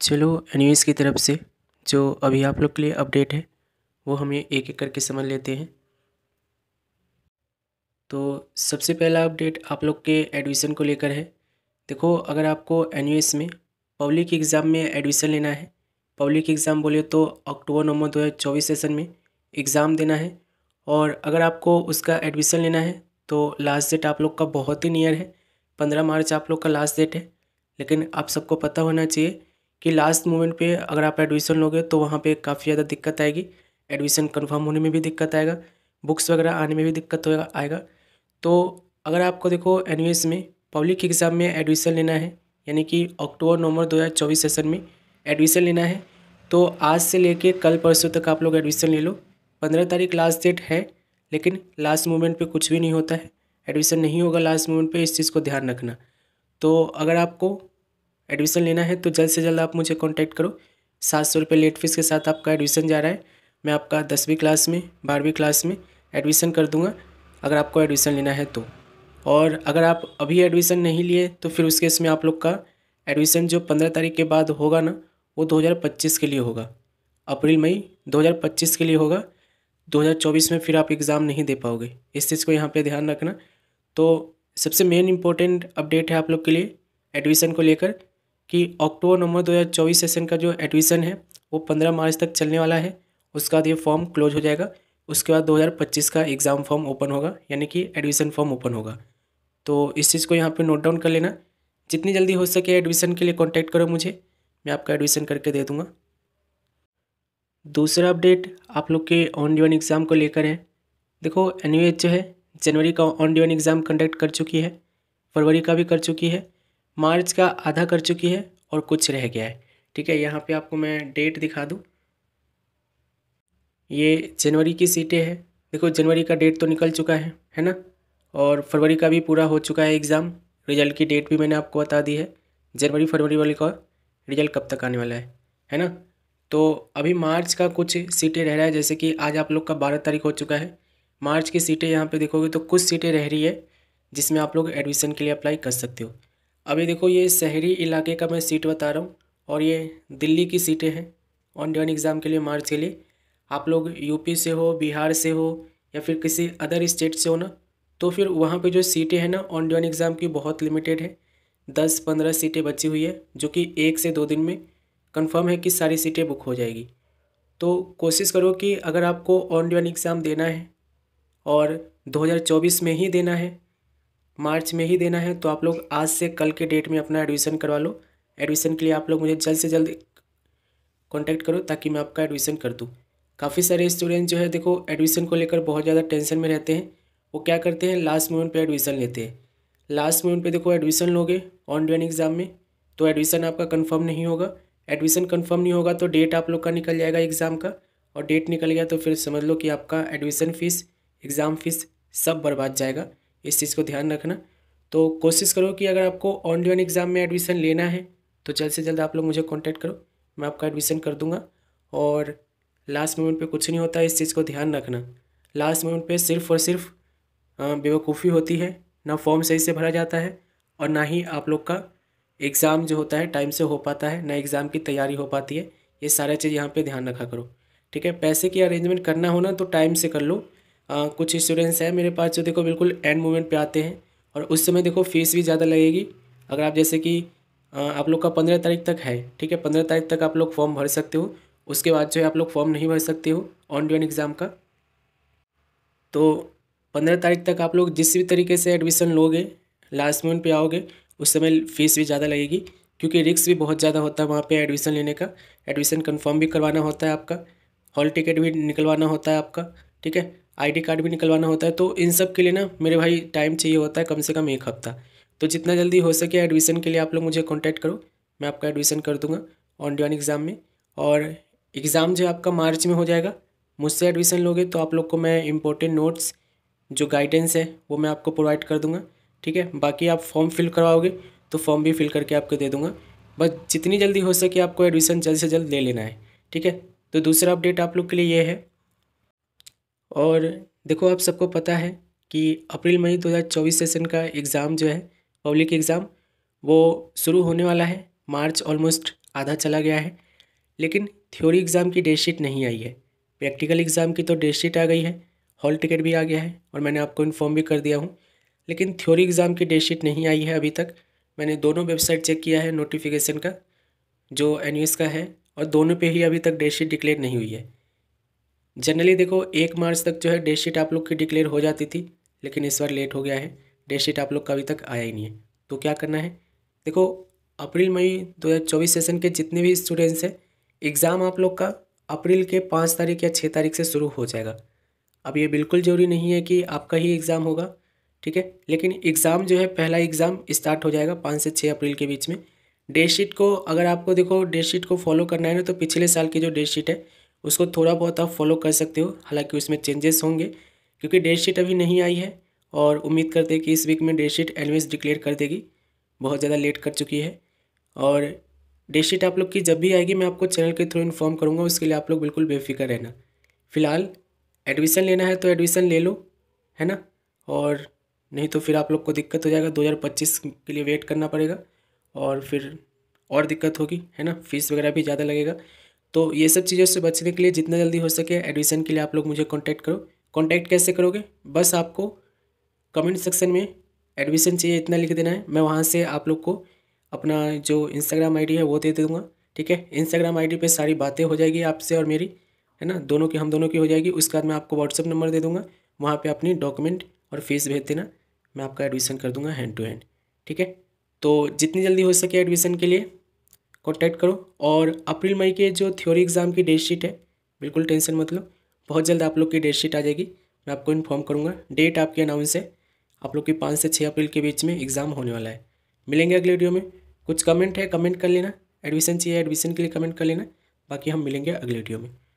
चलो एनयूएस की तरफ से जो अभी आप लोग के लिए अपडेट है वो हम ये एक एक करके समझ लेते हैं तो सबसे पहला अपडेट आप लोग के एडमिशन को लेकर है देखो अगर आपको एन में पब्लिक एग्ज़ाम में एडमिशन लेना है पब्लिक एग्ज़ाम बोले तो अक्टूबर नवंबर दो हज़ार चौबीस सेशन में एग्ज़ाम देना है और अगर आपको उसका एडमिशन लेना है तो लास्ट डेट आप लोग का बहुत ही नियर है पंद्रह मार्च आप लोग का लास्ट डेट है लेकिन आप सबको पता होना चाहिए कि लास्ट मोमेंट पे अगर आप एडमिशन लोगे तो वहाँ पे काफ़ी ज़्यादा दिक्कत आएगी एडमिशन कंफर्म होने में भी दिक्कत आएगा बुक्स वगैरह आने में भी दिक्कत होगा आएगा तो अगर आपको देखो एन में पब्लिक एग्ज़ाम में एडमिशन लेना है यानी कि अक्टूबर नवंबर दो सेशन में एडमिशन लेना है तो आज से लेके कल परसों तक आप लोग एडमिशन ले लो पंद्रह तारीख लास्ट डेट है लेकिन लास्ट मोमेंट पे कुछ भी नहीं होता है एडमिशन नहीं होगा लास्ट मोमेंट पे इस चीज़ को ध्यान रखना तो अगर आपको एडमिशन लेना है तो जल्द से जल्द आप मुझे कॉन्टैक्ट करो सात सौ रुपये लेट फीस के साथ आपका एडमिशन जा रहा है मैं आपका दसवीं क्लास में बारहवीं क्लास में एडमिशन कर दूँगा अगर आपको एडमिशन लेना है तो और अगर आप अभी एडमिशन नहीं लिए तो फिर उस केस में आप लोग का एडमिशन जो पंद्रह तारीख के बाद होगा ना वो 2025 के लिए होगा अप्रैल मई 2025 के लिए होगा 2024 में फिर आप एग्ज़ाम नहीं दे पाओगे इस चीज़ को यहाँ पे ध्यान रखना तो सबसे मेन इम्पोर्टेंट अपडेट है आप लोग के लिए एडमिशन को लेकर कि अक्टूबर नवंबर 2024 सेशन का जो एडमिशन है वो 15 मार्च तक चलने वाला है उसके बाद ये फॉर्म क्लोज हो जाएगा उसके बाद 2025 का एग्ज़ाम फॉर्म ओपन होगा यानी कि एडमिशन फॉर्म ओपन होगा तो इस चीज़ को यहाँ पे नोट डाउन कर लेना जितनी जल्दी हो सके एडमिशन के लिए कॉन्टैक्ट करो मुझे मैं आपका एडमिशन करके दे दूँगा दूसरा अपडेट आप लोग के ऑन डिवन एग्ज़ाम को लेकर है देखो एन जो है जनवरी का ऑन डिवन एग्ज़ाम कंडक्ट कर चुकी है फरवरी का भी कर चुकी है मार्च का आधा कर चुकी है और कुछ रह गया है ठीक है यहाँ पे आपको मैं डेट दिखा दूँ ये जनवरी की सीटें हैं देखो जनवरी का डेट तो निकल चुका है है ना और फरवरी का भी पूरा हो चुका है एग्ज़ाम रिजल्ट की डेट भी मैंने आपको बता दी है जनवरी फरवरी वाले का रिजल्ट कब तक आने वाला है है ना तो अभी मार्च का कुछ सीटें रह रहा है जैसे कि आज आप लोग का बारह तारीख हो चुका है मार्च की सीटें यहाँ पे देखोगे तो कुछ सीटें रह रही है जिसमें आप लोग एडमिशन के लिए अप्लाई कर सकते हो अभी देखो ये शहरी इलाके का मैं सीट बता रहा हूँ और ये दिल्ली की सीटें हैं ऑन डियन एग्ज़ाम के लिए मार्च के लिए आप लोग यूपी से हो बिहार से हो या फिर किसी अदर स्टेट से हो ना तो फिर वहाँ पे जो सीटें हैं ना ऑन डियन एग्ज़ाम की बहुत लिमिटेड है दस पंद्रह सीटें बची हुई है जो कि एक से दो दिन में कंफर्म है कि सारी सीटें बुक हो जाएगी तो कोशिश करो कि अगर आपको ऑन डियन एग्ज़ाम देना है और दो में ही देना है मार्च में ही देना है तो आप लोग आज से कल के डेट में अपना एडमिशन करवा लो एडमिशन के लिए आप लोग मुझे जल्द से जल्द कॉन्टैक्ट करो ताकि मैं आपका एडमिशन कर दूँ काफ़ी सारे स्टूडेंट जो है देखो एडमिशन को लेकर बहुत ज़्यादा टेंशन में रहते हैं वो क्या करते हैं लास्ट मोमेंट पर एडमिशन लेते हैं लास्ट मोमेंट पर देखो एडमिशन लोगे ऑन डिवेन एग्ज़ाम में तो एडमिशन आपका कन्फर्म नहीं होगा एडमिशन कन्फर्म नहीं होगा तो डेट आप लोग का निकल जाएगा एग्ज़ाम का और डेट निकल गया तो फिर समझ लो कि आपका एडमिशन फ़ीस एग्ज़ाम फ़ीस सब बर्बाद जाएगा इस चीज़ को ध्यान रखना तो कोशिश करो कि अगर आपको ऑन डिवन एग्ज़ाम में एडमिशन लेना है तो जल्द से जल्द आप लोग मुझे कॉन्टैक्ट करो मैं आपका एडमिशन कर दूँगा और लास्ट मोमेंट पे कुछ नहीं होता इस चीज़ को ध्यान रखना लास्ट मोमेंट पे सिर्फ और सिर्फ बेवकूफ़ी होती है ना फॉर्म सही से भरा जाता है और ना ही आप लोग का एग्ज़ाम जो होता है टाइम से हो पाता है ना एग्ज़ाम की तैयारी हो पाती है ये सारे चीज़ यहाँ पर ध्यान रखा करो ठीक है पैसे की अरेंजमेंट करना हो ना तो टाइम से कर लो आ, कुछ स्टूडेंट्स हैं मेरे पास जो देखो बिल्कुल एंड मोमेंट पे आते हैं और उस समय देखो फीस भी ज़्यादा लगेगी अगर आप जैसे कि आप लोग का पंद्रह तारीख तक है ठीक है पंद्रह तारीख तक आप लोग फॉर्म भर सकते हो उसके बाद जो है आप लोग फॉर्म नहीं भर सकते हो ऑन ड्यून एग्ज़ाम का तो पंद्रह तारीख तक आप लोग जिस भी तरीके से एडमिशन लोगे लास्ट मोमेंट पर आओगे उस समय फ़ीस भी ज़्यादा लगेगी क्योंकि रिक्स भी बहुत ज़्यादा होता है वहाँ पे एडमिशन लेने का एडमिशन कंफर्म भी करवाना होता है आपका हॉल टिकट भी निकलवाना होता है आपका ठीक है आईडी कार्ड भी निकलवाना होता है तो इन सब के लिए ना मेरे भाई टाइम चाहिए होता है कम से कम एक हफ्ता तो जितना जल्दी हो सके एडमिशन के लिए आप लोग मुझे कॉन्टैक्ट करो मैं आपका एडमिशन कर दूंगा ऑन डिवान एग्ज़ाम में और एग्ज़ाम जो आपका मार्च में हो जाएगा मुझसे एडमिशन लोगे तो आप लोग को मैं इम्पोर्टेंट नोट्स जो गाइडेंस है वो मैं आपको प्रोवाइड कर दूंगा ठीक है बाकी आप फॉर्म फिल करवाओगे तो फॉर्म भी फिल करके आपको दे दूंगा बस जितनी जल्दी हो सके आपको एडमिशन जल्द से जल्द ले लेना है ठीक है तो दूसरा अपडेट आप लोग के लिए ये है और देखो आप सबको पता है कि अप्रैल मई 2024 सेशन का एग्ज़ाम जो है पब्लिक एग्ज़ाम वो शुरू होने वाला है मार्च ऑलमोस्ट आधा चला गया है लेकिन थ्योरी एग्ज़ाम की डेट शीट नहीं आई है प्रैक्टिकल एग्ज़ाम की तो डेट शीट आ गई है हॉल टिकट भी आ गया है और मैंने आपको इन्फॉर्म भी कर दिया हूँ लेकिन थ्योरी एग्ज़ाम की डेट शीट नहीं आई है अभी तक मैंने दोनों वेबसाइट चेक किया है नोटिफिकेशन का जो एन का है और दोनों पे ही अभी तक डेट शीट डिक्लेयर नहीं हुई है जनरली देखो एक मार्च तक जो है डेट शीट आप लोग की डिक्लेयर हो जाती थी लेकिन इस बार लेट हो गया है डेट शीट आप लोग का अभी तक आया ही नहीं है तो क्या करना है देखो अप्रैल मई 2024 सेशन के जितने भी स्टूडेंट्स हैं एग्ज़ाम आप लोग का अप्रैल के पाँच तारीख या छः तारीख से शुरू हो जाएगा अब ये बिल्कुल ज़रूरी नहीं है कि आपका ही एग्ज़ाम होगा ठीक है लेकिन एग्ज़ाम जो है पहला एग्ज़ाम स्टार्ट हो जाएगा पाँच से छः अप्रैल के बीच में डेट शीट को अगर आपको देखो डेट शीट को फॉलो करना है ना तो पिछले साल की जो डेट शीट है उसको थोड़ा बहुत आप फॉलो कर सकते हो हालांकि उसमें चेंजेस होंगे क्योंकि डेट शीट अभी नहीं आई है और उम्मीद करते हैं कि इस वीक में डेट शीट एलवेज डिक्लेयर कर देगी बहुत ज़्यादा लेट कर चुकी है और डेट शीट आप लोग की जब भी आएगी मैं आपको चैनल के थ्रू इन्फॉर्म करूँगा उसके लिए आप लोग बिल्कुल बेफिक्र रहना फ़िलहाल एडमिशन लेना है तो एडमिशन ले लो है ना और नहीं तो फिर आप लोग को दिक्कत हो जाएगा दो के लिए वेट करना पड़ेगा और फिर और दिक्कत होगी है ना फीस वगैरह भी ज़्यादा लगेगा तो ये सब चीज़ों से बचने के लिए जितना जल्दी हो सके एडमिशन के लिए आप लोग मुझे कॉन्टैक्ट करो कॉन्टैक्ट कैसे करोगे बस आपको कमेंट सेक्शन में एडमिशन चाहिए इतना लिख देना है मैं वहाँ से आप लोग को अपना जो इंस्टाग्राम आईडी है वो दे दूँगा ठीक है इंस्टाग्राम आईडी पे सारी बातें हो जाएगी आपसे और मेरी है ना दोनों की हम दोनों की हो जाएगी उसके बाद मैं आपको व्हाट्सअप नंबर दे दूँगा वहाँ पर अपनी डॉक्यूमेंट और फीस भेज देना मैं आपका एडमिशन कर दूँगा हैंड टू हैंड ठीक है तो जितनी जल्दी हो सके एडमिशन के लिए कॉन्टैक्ट करो और अप्रैल मई के जो थ्योरी एग्ज़ाम की डेट शीट है बिल्कुल टेंशन मत लो बहुत जल्द आप लोग की डेट शीट आ जाएगी मैं आपको इन्फॉर्म करूँगा डेट आपके अनाउंस है आप लोग की पाँच से छः अप्रैल के बीच में एग्ज़ाम होने वाला है मिलेंगे अगले वीडियो में कुछ कमेंट है कमेंट कर लेना एडमिशन चाहिए एडमिशन के लिए कमेंट कर लेना बाकी हम मिलेंगे अगले वीडियो में